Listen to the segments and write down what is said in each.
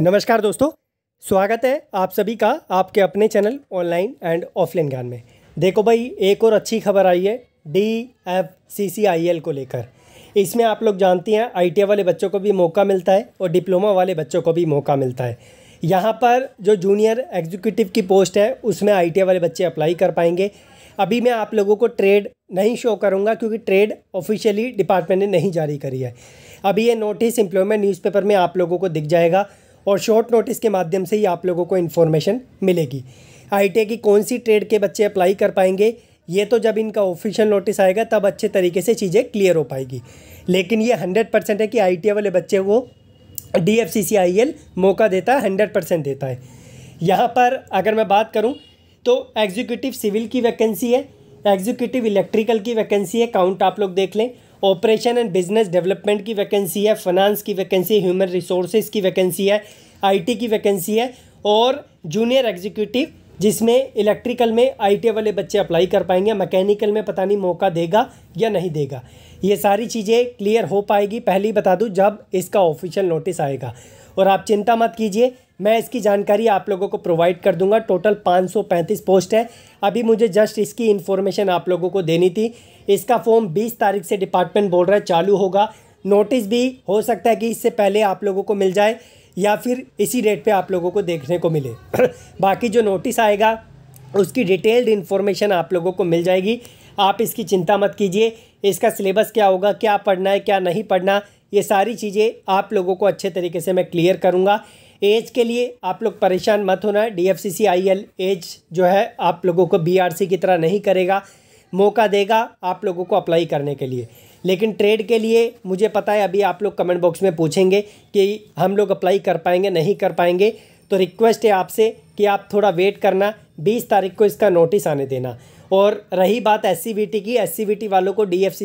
नमस्कार दोस्तों स्वागत है आप सभी का आपके अपने चैनल ऑनलाइन एंड ऑफलाइन ज्ञान में देखो भाई एक और अच्छी खबर आई है D F C C I L को लेकर इसमें आप लोग जानती हैं आई वाले बच्चों को भी मौका मिलता है और डिप्लोमा वाले बच्चों को भी मौका मिलता है यहाँ पर जो जूनियर एग्जीक्यूटिव की पोस्ट है उसमें आई वाले बच्चे अप्लाई कर पाएंगे अभी मैं आप लोगों को ट्रेड नहीं शो करूँगा क्योंकि ट्रेड ऑफिशियली डिपार्टमेंट ने नहीं जारी करी है अभी ये नोटिस एम्प्लॉयमेंट न्यूज़पेपर में आप लोगों को दिख जाएगा और शॉर्ट नोटिस के माध्यम से ही आप लोगों को इन्फॉर्मेशन मिलेगी आई की कौन सी ट्रेड के बच्चे अप्लाई कर पाएंगे ये तो जब इनका ऑफिशियल नोटिस आएगा तब अच्छे तरीके से चीज़ें क्लियर हो पाएगी लेकिन ये हंड्रेड परसेंट है कि आई वाले बच्चे को D F C C I L मौका देता है हंड्रेड परसेंट देता है यहाँ पर अगर मैं बात करूँ तो एग्जीक्यूटिव सिविल की वैकेंसी है एग्जीक्यूटिव इलेक्ट्रिकल की वैकेंसी है काउंट आप लोग देख लें ऑपरेशन एंड बिजनेस डेवलपमेंट की वैकेंसी है फाइनेंस की वैकेंसी है ह्यूमन रिसोर्सेज की वैकेंसी है आईटी की वैकेंसी है और जूनियर एग्जीक्यूटिव जिसमें इलेक्ट्रिकल में आई वाले बच्चे अप्लाई कर पाएंगे मैकेनिकल में पता नहीं मौका देगा या नहीं देगा ये सारी चीज़ें क्लियर हो पाएगी पहले ही बता दूँ जब इसका ऑफिशियल नोटिस आएगा और आप चिंता मत कीजिए मैं इसकी जानकारी आप लोगों को प्रोवाइड कर दूंगा टोटल 535 पोस्ट है अभी मुझे जस्ट इसकी इन्फॉर्मेशन आप लोगों को देनी थी इसका फॉर्म 20 तारीख से डिपार्टमेंट बोल रहा है चालू होगा नोटिस भी हो सकता है कि इससे पहले आप लोगों को मिल जाए या फिर इसी डेट पे आप लोगों को देखने को मिले बाकी जो नोटिस आएगा उसकी डिटेल्ड इन्फॉर्मेशन आप लोगों को मिल जाएगी आप इसकी चिंता मत कीजिए इसका सिलेबस क्या होगा क्या पढ़ना है क्या नहीं पढ़ना ये सारी चीज़ें आप लोगों को अच्छे तरीके से मैं क्लियर करूँगा एज के लिए आप लोग परेशान मत होना D F C C I L age जो है आप लोगों को बी आर सी की तरह नहीं करेगा मौका देगा आप लोगों को अप्लाई करने के लिए लेकिन ट्रेड के लिए मुझे पता है अभी आप लोग कमेंट बॉक्स में पूछेंगे कि हम लोग अप्लाई कर पाएंगे नहीं कर पाएंगे तो रिक्वेस्ट है आपसे कि आप थोड़ा वेट करना बीस तारीख को इसका नोटिस आने देना और रही बात एस की एस वालों को डी एफ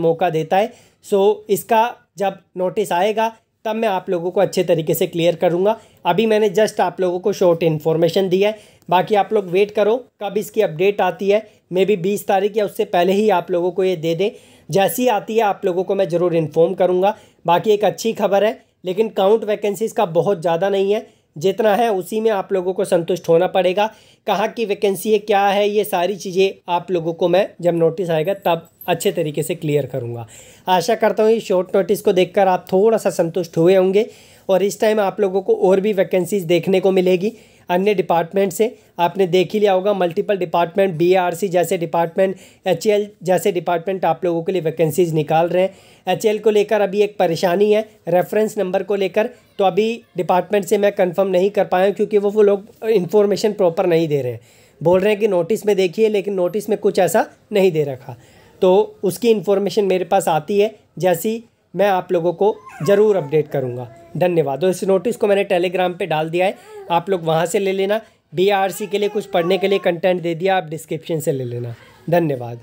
मौका देता है सो इसका जब नोटिस आएगा तब मैं आप लोगों को अच्छे तरीके से क्लियर करूँगा अभी मैंने जस्ट आप लोगों को शॉर्ट इन्फॉर्मेशन दिया है बाकी आप लोग वेट करो कब इसकी अपडेट आती है मे बी बीस तारीख या उससे पहले ही आप लोगों को ये दे दें जैसी आती है आप लोगों को मैं ज़रूर इन्फॉर्म करूँगा बाकी एक अच्छी खबर है लेकिन काउंट वैकेंसीज का बहुत ज़्यादा नहीं है जितना है उसी में आप लोगों को संतुष्ट होना पड़ेगा कहाँ की वैकेंसी है क्या है ये सारी चीज़ें आप लोगों को मैं जब नोटिस आएगा तब अच्छे तरीके से क्लियर करूँगा आशा करता हूँ ये शॉर्ट नोटिस को देखकर आप थोड़ा सा संतुष्ट हुए होंगे और इस टाइम आप लोगों को और भी वैकेंसीज़ देखने को मिलेगी अन्य डिपार्टमेंट से आपने देख ही लिया होगा मल्टीपल डिपार्टमेंट बीआरसी जैसे डिपार्टमेंट एच जैसे डिपार्टमेंट आप लोगों के लिए वैकेंसीज निकाल रहे हैं एच को लेकर अभी एक परेशानी है रेफरेंस नंबर को लेकर तो अभी डिपार्टमेंट से मैं कंफर्म नहीं कर पाया क्योंकि वो वो लोग इन्फॉर्मेशन प्रॉपर नहीं दे रहे हैं बोल रहे हैं कि नोटिस में देखिए लेकिन नोटिस में कुछ ऐसा नहीं दे रखा तो उसकी इन्फॉर्मेशन मेरे पास आती है जैसी मैं आप लोगों को ज़रूर अपडेट करूँगा धन्यवाद और तो इस नोटिस को मैंने टेलीग्राम पे डाल दिया है आप लोग वहाँ से ले लेना बीआरसी के लिए कुछ पढ़ने के लिए कंटेंट दे दिया आप डिस्क्रिप्शन से ले लेना धन्यवाद